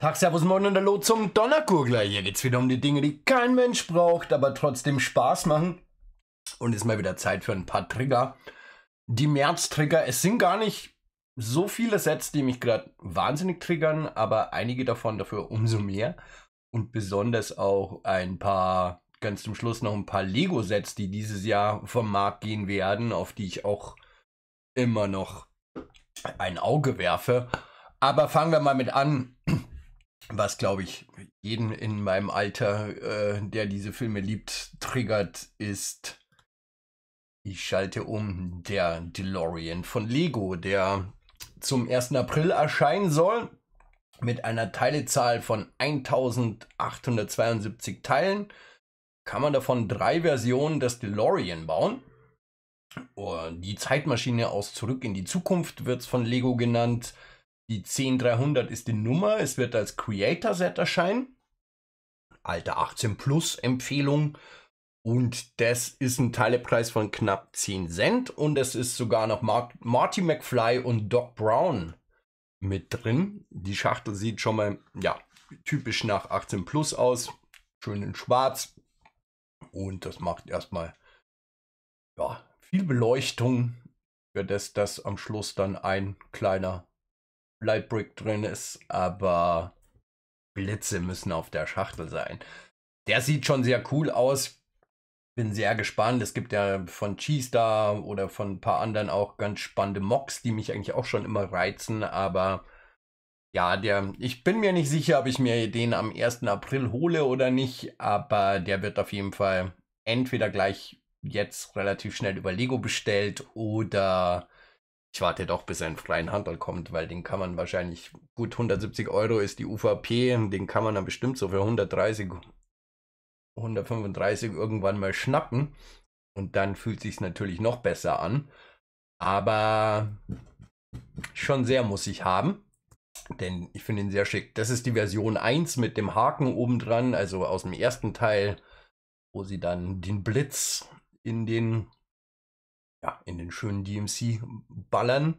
Tag, Servus, Moin und Hallo zum Donnergurgler. Hier geht's wieder um die Dinge, die kein Mensch braucht, aber trotzdem Spaß machen. Und ist mal wieder Zeit für ein paar Trigger. Die März-Trigger, es sind gar nicht so viele Sets, die mich gerade wahnsinnig triggern, aber einige davon dafür umso mehr. Und besonders auch ein paar, ganz zum Schluss noch ein paar Lego-Sets, die dieses Jahr vom Markt gehen werden, auf die ich auch immer noch ein Auge werfe. Aber fangen wir mal mit an, was glaube ich jeden in meinem Alter, äh, der diese Filme liebt, triggert, ist. Ich schalte um der DeLorean von Lego, der zum 1. April erscheinen soll mit einer Teilezahl von 1872 Teilen kann man davon drei Versionen des DeLorean bauen. Oh, die Zeitmaschine aus Zurück in die Zukunft wird es von Lego genannt. Die 10300 ist die Nummer. Es wird als Creator Set erscheinen. Alte 18 Plus Empfehlung. Und das ist ein Teilepreis von knapp 10 Cent. Und es ist sogar noch Mar Marty McFly und Doc Brown mit drin. Die Schachtel sieht schon mal, ja, typisch nach 18 Plus aus. Schön in schwarz. Und das macht erstmal, ja, viel Beleuchtung für das, dass am Schluss dann ein kleiner Lightbrick drin ist, aber Blitze müssen auf der Schachtel sein. Der sieht schon sehr cool aus. Bin sehr gespannt. Es gibt ja von Cheese da oder von ein paar anderen auch ganz spannende Mocks, die mich eigentlich auch schon immer reizen. Aber ja, der, ich bin mir nicht sicher, ob ich mir den am 1. April hole oder nicht. Aber der wird auf jeden Fall entweder gleich jetzt relativ schnell über Lego bestellt oder ich warte doch, bis ein in freien Handel kommt, weil den kann man wahrscheinlich, gut, 170 Euro ist die UVP, den kann man dann bestimmt so für 130, 135 irgendwann mal schnappen. Und dann fühlt sich natürlich noch besser an. Aber schon sehr muss ich haben. Denn ich finde ihn sehr schick. Das ist die Version 1 mit dem Haken obendran, also aus dem ersten Teil, wo sie dann den Blitz in den ja, in den schönen DMC ballern.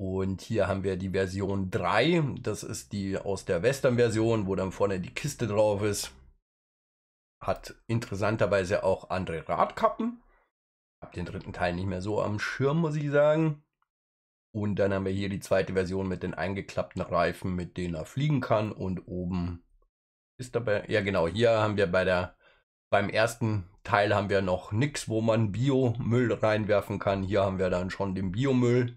Und hier haben wir die Version 3. Das ist die aus der Western-Version, wo dann vorne die Kiste drauf ist. Hat interessanterweise auch andere Radkappen. Hab den dritten Teil nicht mehr so am Schirm, muss ich sagen. Und dann haben wir hier die zweite Version mit den eingeklappten Reifen, mit denen er fliegen kann. Und oben ist dabei, ja genau, hier haben wir bei der, beim ersten Teil haben wir noch nichts, wo man Biomüll reinwerfen kann. Hier haben wir dann schon den Biomüll.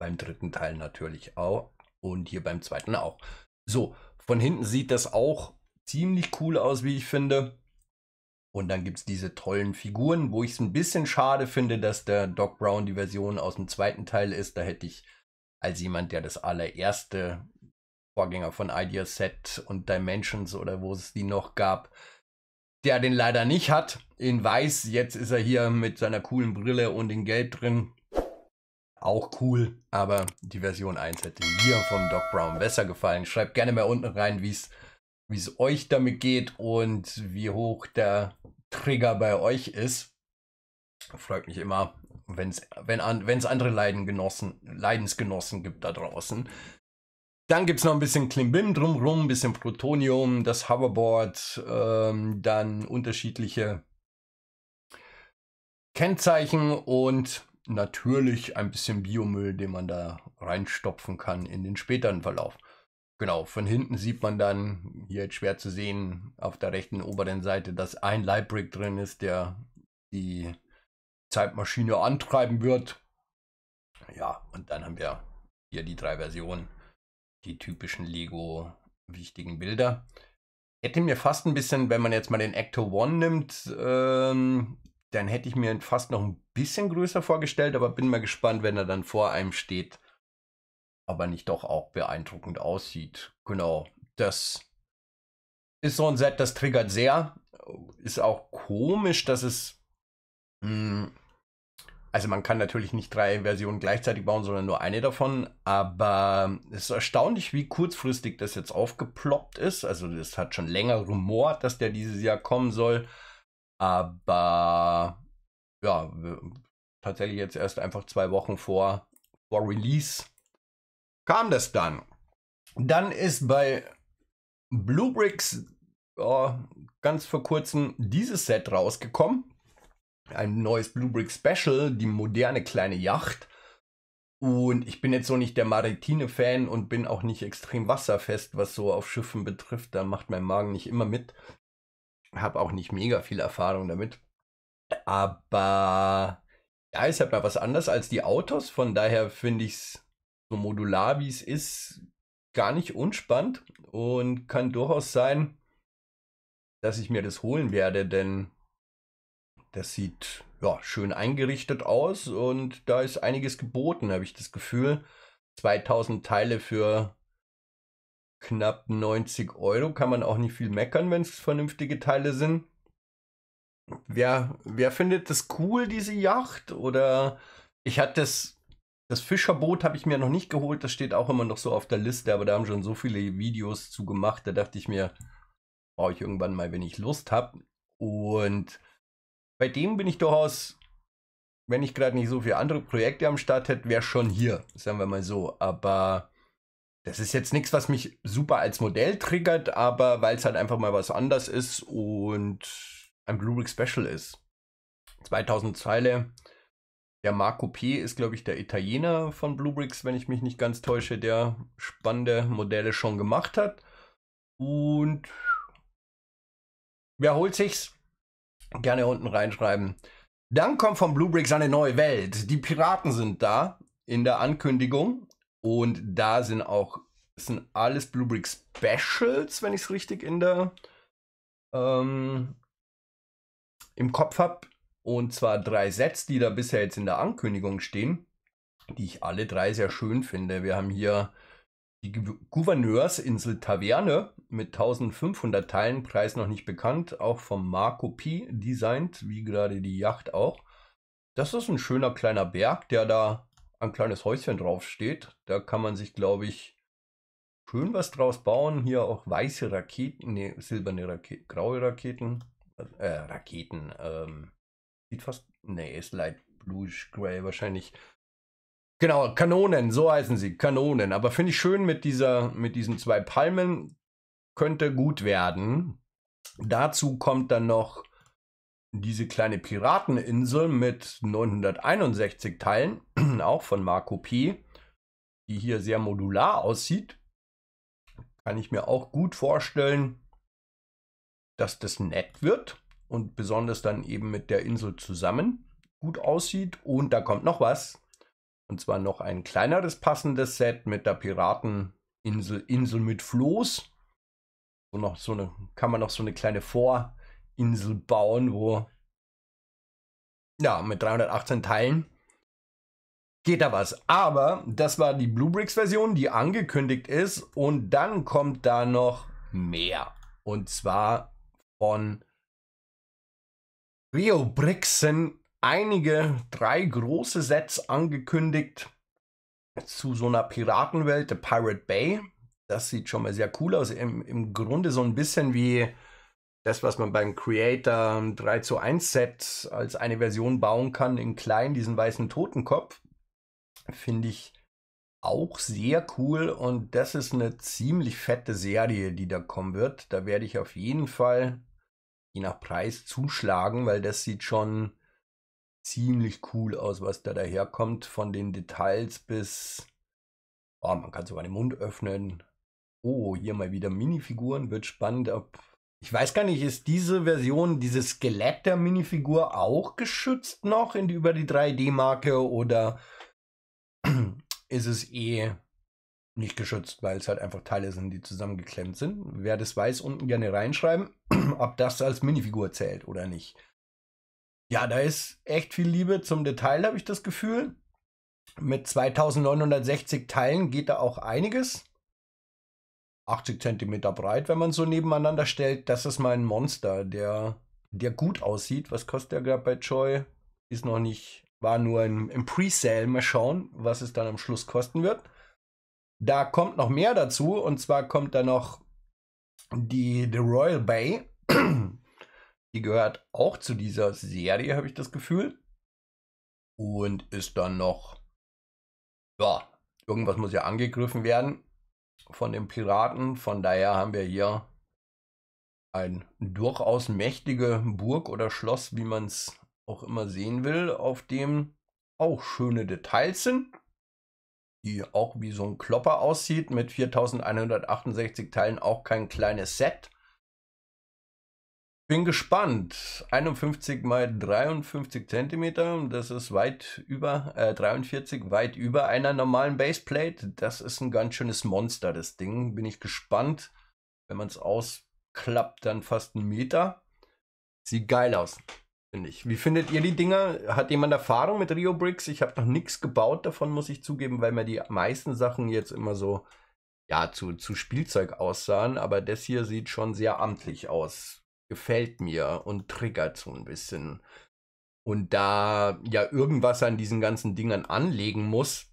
Beim dritten Teil natürlich auch. Und hier beim zweiten auch. So, von hinten sieht das auch ziemlich cool aus, wie ich finde. Und dann gibt es diese tollen Figuren, wo ich es ein bisschen schade finde, dass der Doc Brown die Version aus dem zweiten Teil ist. Da hätte ich als jemand, der das allererste Vorgänger von Idea Set und Dimensions oder wo es die noch gab, der den leider nicht hat. In weiß, jetzt ist er hier mit seiner coolen Brille und in gelb drin. Auch cool, aber die Version 1 hätte mir vom Doc Brown besser gefallen. Schreibt gerne mal unten rein, wie es euch damit geht und wie hoch der Trigger bei euch ist. Freut mich immer, wenn's, wenn es andere Leiden Leidensgenossen gibt da draußen. Dann gibt es noch ein bisschen Klimbim drumrum, ein bisschen Plutonium, das Hoverboard, ähm, dann unterschiedliche Kennzeichen und natürlich ein bisschen Biomüll, den man da reinstopfen kann in den späteren Verlauf. Genau, von hinten sieht man dann, hier jetzt schwer zu sehen, auf der rechten oberen Seite, dass ein Lightbrick drin ist, der die Zeitmaschine antreiben wird. Ja, und dann haben wir hier die drei Versionen die typischen Lego wichtigen Bilder. Hätte mir fast ein bisschen, wenn man jetzt mal den Acto One nimmt, ähm, dann hätte ich mir fast noch ein bisschen größer vorgestellt, aber bin mal gespannt, wenn er dann vor einem steht, aber nicht doch auch beeindruckend aussieht. Genau, das ist so ein Set, das triggert sehr. Ist auch komisch, dass es mh, hm, also man kann natürlich nicht drei Versionen gleichzeitig bauen, sondern nur eine davon. Aber es ist erstaunlich, wie kurzfristig das jetzt aufgeploppt ist. Also es hat schon länger rumort, dass der dieses Jahr kommen soll. Aber ja, tatsächlich jetzt erst einfach zwei Wochen vor, vor Release kam das dann. Dann ist bei Bluebricks oh, ganz vor kurzem dieses Set rausgekommen ein neues Blue Brick Special, die moderne kleine Yacht. Und ich bin jetzt so nicht der maritime Fan und bin auch nicht extrem wasserfest, was so auf Schiffen betrifft. Da macht mein Magen nicht immer mit. Hab auch nicht mega viel Erfahrung damit. Aber ja, ist halt mal was anderes als die Autos. Von daher finde ich es so modular, wie es ist, gar nicht unspannend und kann durchaus sein, dass ich mir das holen werde, denn das sieht ja, schön eingerichtet aus und da ist einiges geboten, habe ich das Gefühl. 2000 Teile für knapp 90 Euro kann man auch nicht viel meckern, wenn es vernünftige Teile sind. Wer, wer findet das cool, diese Yacht? Oder ich hatte das, das Fischerboot habe ich mir noch nicht geholt, das steht auch immer noch so auf der Liste, aber da haben schon so viele Videos zu gemacht, da dachte ich mir, brauche ich irgendwann mal, wenn ich Lust habe. Und bei dem bin ich durchaus, wenn ich gerade nicht so viele andere Projekte am Start hätte, wäre schon hier, sagen wir mal so. Aber das ist jetzt nichts, was mich super als Modell triggert, aber weil es halt einfach mal was anders ist und ein Blue Brick Special ist. 2000 Zeile. Der Marco P. ist, glaube ich, der Italiener von Bluebricks, wenn ich mich nicht ganz täusche, der spannende Modelle schon gemacht hat. Und wer holt sich's? Gerne unten reinschreiben. Dann kommt von Bluebricks seine neue Welt. Die Piraten sind da in der Ankündigung. Und da sind auch, sind alles Bluebrick Specials, wenn ich es richtig in der, ähm, im Kopf habe. Und zwar drei Sets, die da bisher jetzt in der Ankündigung stehen, die ich alle drei sehr schön finde. Wir haben hier die Gouverneursinsel Taverne mit 1500 Teilen, Preis noch nicht bekannt, auch vom Marco P. designt, wie gerade die Yacht auch. Das ist ein schöner kleiner Berg, der da ein kleines Häuschen drauf steht. Da kann man sich, glaube ich, schön was draus bauen. Hier auch weiße Raketen, ne, silberne Raketen, graue Raketen, äh, Raketen, ähm, sieht fast, nee, ist light bluish gray wahrscheinlich. Genau, Kanonen, so heißen sie, Kanonen. Aber finde ich schön mit dieser, mit diesen zwei Palmen könnte gut werden. Dazu kommt dann noch diese kleine Pirateninsel mit 961 Teilen, auch von Marco P., die hier sehr modular aussieht. Kann ich mir auch gut vorstellen, dass das nett wird und besonders dann eben mit der Insel zusammen gut aussieht. Und da kommt noch was, und zwar noch ein kleineres passendes Set mit der Pirateninsel Insel mit Floß. So noch so eine, kann man noch so eine kleine Vorinsel bauen, wo ja, mit 318 Teilen geht da was. Aber das war die Blue Bricks Version, die angekündigt ist. Und dann kommt da noch mehr. Und zwar von Rio Brixen einige, drei große Sets angekündigt zu so einer Piratenwelt, der Pirate Bay. Das sieht schon mal sehr cool aus. Im, Im Grunde so ein bisschen wie das, was man beim Creator 3 zu 1 Set als eine Version bauen kann, in klein, diesen weißen Totenkopf. Finde ich auch sehr cool und das ist eine ziemlich fette Serie, die da kommen wird. Da werde ich auf jeden Fall je nach Preis zuschlagen, weil das sieht schon ziemlich cool aus, was da daherkommt. Von den Details bis, oh, man kann sogar den Mund öffnen. Oh, hier mal wieder Minifiguren. Wird spannend, ob. Ich weiß gar nicht, ist diese Version, dieses Skelett der Minifigur auch geschützt noch in, über die 3D-Marke oder ist es eh nicht geschützt, weil es halt einfach Teile sind, die zusammengeklemmt sind. Wer das weiß, unten gerne reinschreiben, ob das als Minifigur zählt oder nicht ja, da ist echt viel Liebe zum Detail, habe ich das Gefühl. Mit 2960 Teilen geht da auch einiges. 80 cm breit, wenn man so nebeneinander stellt. Das ist mein Monster, der, der gut aussieht. Was kostet der gerade bei Joy? Ist noch nicht, war nur im, im Pre-Sale. Mal schauen, was es dann am Schluss kosten wird. Da kommt noch mehr dazu und zwar kommt da noch die, die Royal Bay. Die gehört auch zu dieser Serie, habe ich das Gefühl. Und ist dann noch, ja, irgendwas muss ja angegriffen werden von den Piraten. Von daher haben wir hier ein durchaus mächtige Burg oder Schloss, wie man es auch immer sehen will, auf dem auch schöne Details sind, die auch wie so ein Klopper aussieht, mit 4168 Teilen auch kein kleines Set. Bin gespannt. 51 mal 53 cm, das ist weit über, äh, 43, weit über einer normalen Baseplate. Das ist ein ganz schönes Monster, das Ding. Bin ich gespannt. Wenn man es ausklappt, dann fast einen Meter. Sieht geil aus, finde ich. Wie findet ihr die Dinger? Hat jemand Erfahrung mit Rio Bricks? Ich habe noch nichts gebaut davon, muss ich zugeben, weil mir die meisten Sachen jetzt immer so ja, zu, zu Spielzeug aussahen. Aber das hier sieht schon sehr amtlich aus gefällt mir und triggert so ein bisschen. Und da ja irgendwas an diesen ganzen Dingern anlegen muss,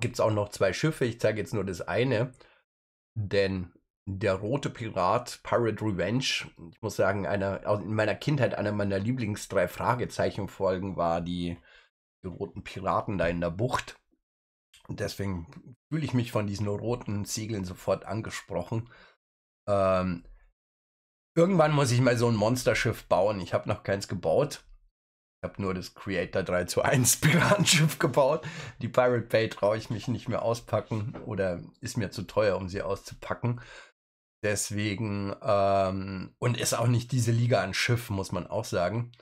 gibt es auch noch zwei Schiffe. Ich zeige jetzt nur das eine. Denn der rote Pirat, Pirate Revenge, ich muss sagen, einer, in meiner Kindheit einer meiner Lieblings-Drei-Fragezeichen-Folgen war die, die roten Piraten da in der Bucht. Und deswegen fühle ich mich von diesen roten Ziegeln sofort angesprochen. Ähm, Irgendwann muss ich mal so ein Monsterschiff bauen. Ich habe noch keins gebaut. Ich habe nur das Creator 3 zu 1 Piratenschiff gebaut. Die Pirate Bay traue ich mich nicht mehr auspacken oder ist mir zu teuer, um sie auszupacken. Deswegen, ähm, und ist auch nicht diese Liga an Schiff, muss man auch sagen.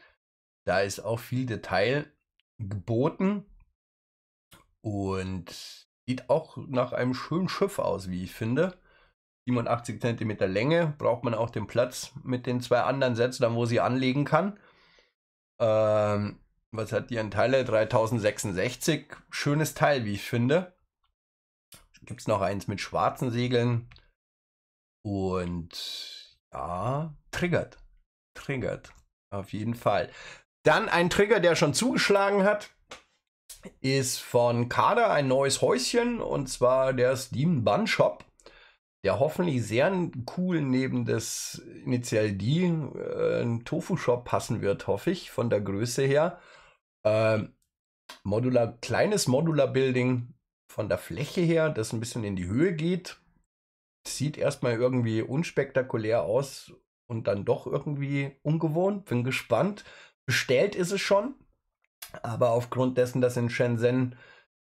Da ist auch viel Detail geboten und sieht auch nach einem schönen Schiff aus, wie ich finde. 87 cm Länge, braucht man auch den Platz mit den zwei anderen Sätzen, wo sie anlegen kann. Ähm, was hat die an Teile? 3066. Schönes Teil, wie ich finde. Gibt es noch eins mit schwarzen Segeln. Und ja, triggert. Triggert. Auf jeden Fall. Dann ein Trigger, der schon zugeschlagen hat, ist von Kader ein neues Häuschen und zwar der Steam Bun Shop ja hoffentlich sehr cool neben das Initial D äh, ein Tofu-Shop passen wird, hoffe ich, von der Größe her. Äh, modular, kleines Modular-Building von der Fläche her, das ein bisschen in die Höhe geht. Sieht erstmal irgendwie unspektakulär aus und dann doch irgendwie ungewohnt. Bin gespannt. Bestellt ist es schon, aber aufgrund dessen, dass in Shenzhen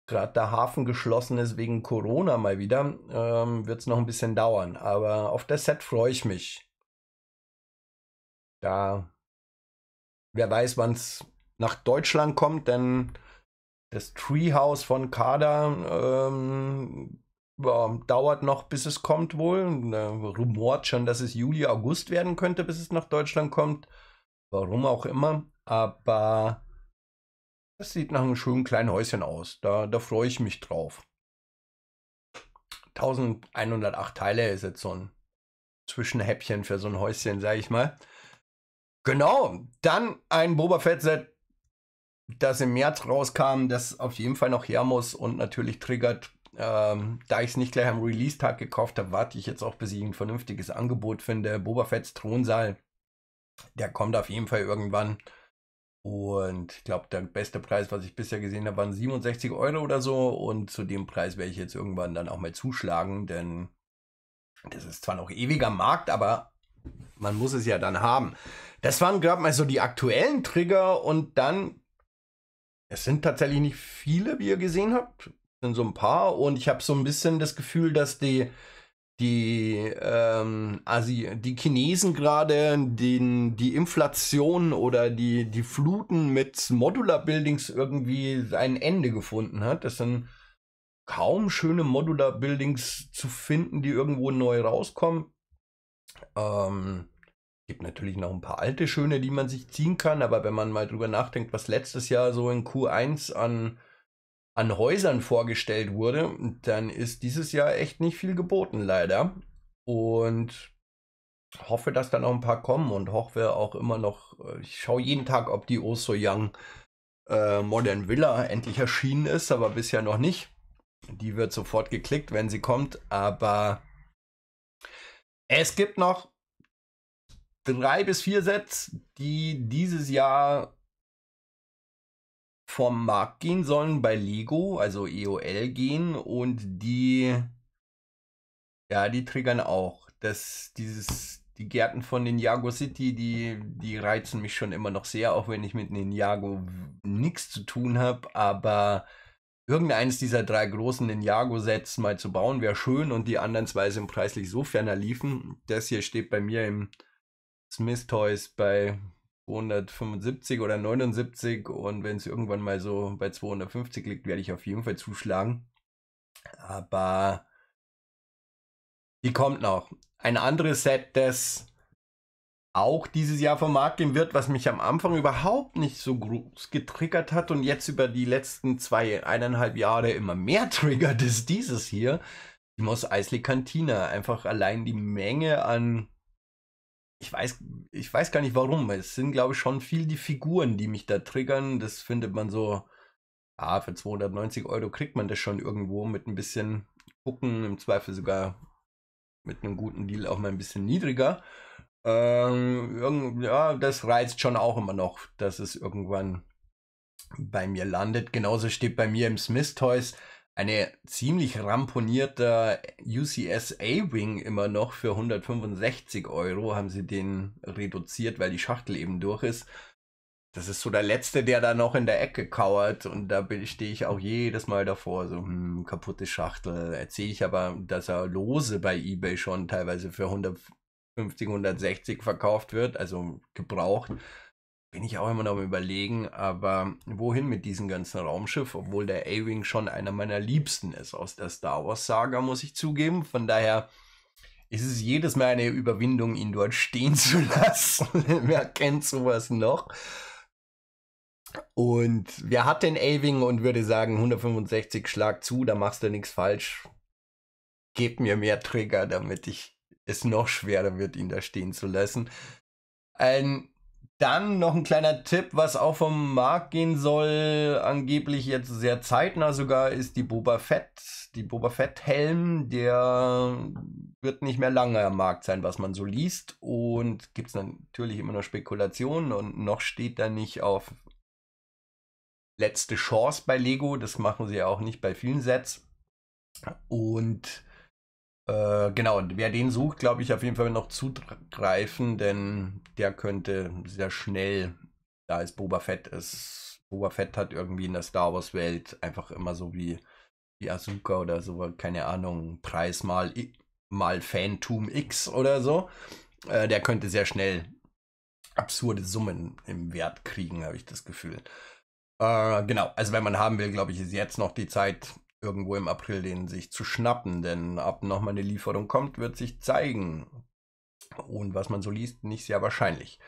gerade der Hafen geschlossen ist wegen Corona mal wieder, ähm, wird es noch ein bisschen dauern. Aber auf das Set freue ich mich. Da, wer weiß, wann es nach Deutschland kommt, denn das Treehouse von Kader ähm, ja, dauert noch, bis es kommt wohl. Da rumort schon, dass es Juli, August werden könnte, bis es nach Deutschland kommt. Warum auch immer. Aber das sieht nach einem schönen kleinen Häuschen aus. Da, da freue ich mich drauf. 1108 Teile ist jetzt so ein Zwischenhäppchen für so ein Häuschen, sage ich mal. Genau, dann ein Boba Fett-Set, das im März rauskam, das auf jeden Fall noch her muss und natürlich triggert. Ähm, da ich es nicht gleich am Release-Tag gekauft habe, warte ich jetzt auch, bis ich ein vernünftiges Angebot finde. Boba Fett's Thronsaal, der kommt auf jeden Fall irgendwann. Und ich glaube, der beste Preis, was ich bisher gesehen habe, waren 67 Euro oder so. Und zu dem Preis werde ich jetzt irgendwann dann auch mal zuschlagen, denn das ist zwar noch ewiger Markt, aber man muss es ja dann haben. Das waren, gerade mal so die aktuellen Trigger und dann, es sind tatsächlich nicht viele, wie ihr gesehen habt, sind so ein paar und ich habe so ein bisschen das Gefühl, dass die die, ähm, also die Chinesen gerade den, die Inflation oder die, die Fluten mit Modular Buildings irgendwie ein Ende gefunden hat. Das sind kaum schöne Modular Buildings zu finden, die irgendwo neu rauskommen. Ähm, gibt natürlich noch ein paar alte schöne, die man sich ziehen kann, aber wenn man mal drüber nachdenkt, was letztes Jahr so in Q1 an an Häusern vorgestellt wurde, dann ist dieses Jahr echt nicht viel geboten, leider. Und hoffe, dass da noch ein paar kommen und hoffe auch immer noch, äh, ich schaue jeden Tag, ob die Oso oh Young äh, Modern Villa endlich erschienen ist, aber bisher noch nicht. Die wird sofort geklickt, wenn sie kommt, aber es gibt noch drei bis vier Sets, die dieses Jahr vom Markt gehen sollen bei Lego, also EOL gehen und die, ja, die triggern auch. dass dieses, die Gärten von Ninjago City, die, die reizen mich schon immer noch sehr, auch wenn ich mit Ninjago nichts zu tun habe, aber irgendeines dieser drei großen Ninjago-Sets mal zu bauen, wäre schön und die anderen zwei sind preislich so ferner liefen. Das hier steht bei mir im Smith Toys bei 275 oder 79 und wenn es irgendwann mal so bei 250 liegt, werde ich auf jeden Fall zuschlagen. Aber die kommt noch. Ein anderes Set, das auch dieses Jahr vom Markt gehen wird, was mich am Anfang überhaupt nicht so groß getriggert hat und jetzt über die letzten zwei, eineinhalb Jahre immer mehr triggert, ist dieses hier. Die Mos Eisley Cantina. Einfach allein die Menge an ich weiß, ich weiß gar nicht warum. Es sind, glaube ich, schon viel die Figuren, die mich da triggern. Das findet man so, ah, für 290 Euro kriegt man das schon irgendwo mit ein bisschen gucken, im Zweifel sogar mit einem guten Deal auch mal ein bisschen niedriger. Ähm, ja, das reizt schon auch immer noch, dass es irgendwann bei mir landet. Genauso steht bei mir im Smith Toys eine ziemlich ramponierter UCS A-Wing immer noch für 165 Euro haben sie den reduziert, weil die Schachtel eben durch ist. Das ist so der letzte, der da noch in der Ecke kauert und da stehe ich auch jedes Mal davor, so hm, kaputte Schachtel. Erzähle ich aber, dass er lose bei eBay schon teilweise für 150, 160 verkauft wird, also gebraucht bin ich auch immer noch am überlegen, aber wohin mit diesem ganzen Raumschiff, obwohl der A-Wing schon einer meiner Liebsten ist aus der Star Wars Saga, muss ich zugeben. Von daher ist es jedes Mal eine Überwindung, ihn dort stehen zu lassen. Wer kennt sowas noch? Und wer hat den A-Wing und würde sagen, 165 Schlag zu, da machst du nichts falsch. Gebt mir mehr Trigger, damit ich es noch schwerer wird, ihn da stehen zu lassen. Ein dann noch ein kleiner Tipp, was auch vom Markt gehen soll, angeblich jetzt sehr zeitnah sogar, ist die Boba Fett, die Boba Fett Helm, der wird nicht mehr lange am Markt sein, was man so liest. Und gibt es natürlich immer noch Spekulationen und noch steht da nicht auf letzte Chance bei Lego, das machen sie ja auch nicht bei vielen Sets. Und äh, genau, wer den sucht, glaube ich, auf jeden Fall noch zugreifen, denn der könnte sehr schnell, da es Boba Fett ist, Boba Fett hat irgendwie in der Star Wars Welt einfach immer so wie, wie Asuka oder so, keine Ahnung, Preis mal, mal Fantum X oder so. Äh, der könnte sehr schnell absurde Summen im Wert kriegen, habe ich das Gefühl. Äh, genau, also wenn man haben will, glaube ich, ist jetzt noch die Zeit, irgendwo im April den sich zu schnappen, denn ab nochmal eine Lieferung kommt, wird sich zeigen. Und was man so liest, nicht sehr wahrscheinlich.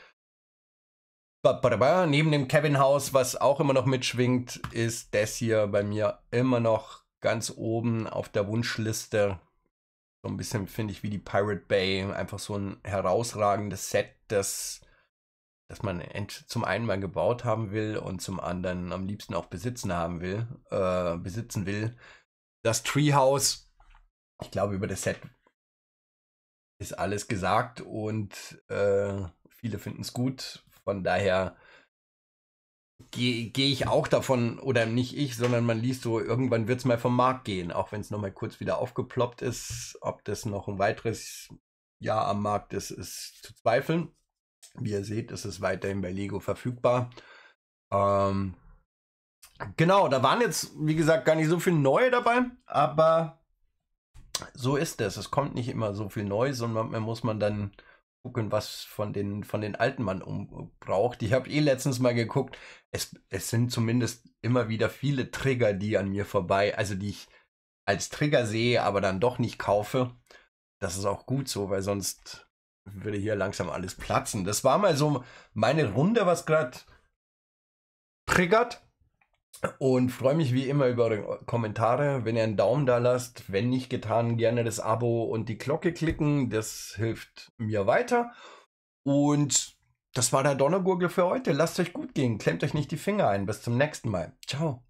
Neben dem Kevin House, was auch immer noch mitschwingt, ist das hier bei mir immer noch ganz oben auf der Wunschliste. So ein bisschen finde ich wie die Pirate Bay. Einfach so ein herausragendes Set, das dass man zum einen mal gebaut haben will und zum anderen am liebsten auch besitzen haben will, äh, besitzen will. Das Treehouse, ich glaube, über das Set ist alles gesagt und äh, viele finden es gut. Von daher gehe geh ich auch davon, oder nicht ich, sondern man liest so, irgendwann wird es mal vom Markt gehen, auch wenn es nochmal kurz wieder aufgeploppt ist. Ob das noch ein weiteres Jahr am Markt ist, ist zu zweifeln. Wie ihr seht, ist es weiterhin bei Lego verfügbar. Ähm, genau, da waren jetzt, wie gesagt, gar nicht so viel neue dabei, aber so ist es. Es kommt nicht immer so viel Neues, sondern man muss man dann gucken, was von den, von den alten man um, braucht. Ich habe eh letztens mal geguckt, es, es sind zumindest immer wieder viele Trigger, die an mir vorbei, also die ich als Trigger sehe, aber dann doch nicht kaufe. Das ist auch gut so, weil sonst würde hier langsam alles platzen. Das war mal so meine Runde, was gerade triggert. Und freue mich wie immer über eure Kommentare. Wenn ihr einen Daumen da lasst, wenn nicht getan, gerne das Abo und die Glocke klicken. Das hilft mir weiter. Und das war der Donnergurgel für heute. Lasst euch gut gehen. Klemmt euch nicht die Finger ein. Bis zum nächsten Mal. Ciao.